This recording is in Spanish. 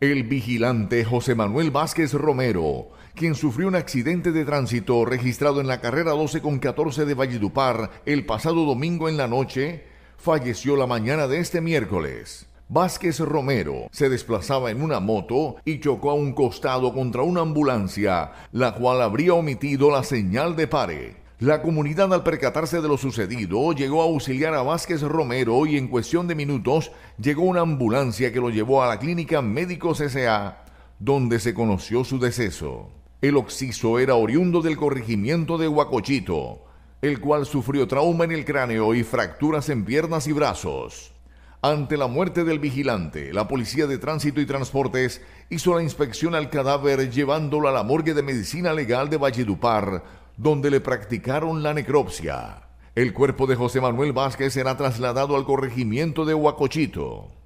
El vigilante José Manuel Vázquez Romero, quien sufrió un accidente de tránsito registrado en la carrera 12 con 14 de Valledupar el pasado domingo en la noche, falleció la mañana de este miércoles. Vázquez Romero se desplazaba en una moto y chocó a un costado contra una ambulancia, la cual habría omitido la señal de pare. La comunidad al percatarse de lo sucedido llegó a auxiliar a Vázquez Romero y en cuestión de minutos llegó una ambulancia que lo llevó a la clínica Médicos S.A., donde se conoció su deceso. El occiso era oriundo del corregimiento de Huacochito, el cual sufrió trauma en el cráneo y fracturas en piernas y brazos. Ante la muerte del vigilante, la Policía de Tránsito y Transportes hizo la inspección al cadáver llevándolo a la morgue de medicina legal de Valledupar, donde le practicaron la necropsia. El cuerpo de José Manuel Vázquez será trasladado al corregimiento de Huacochito.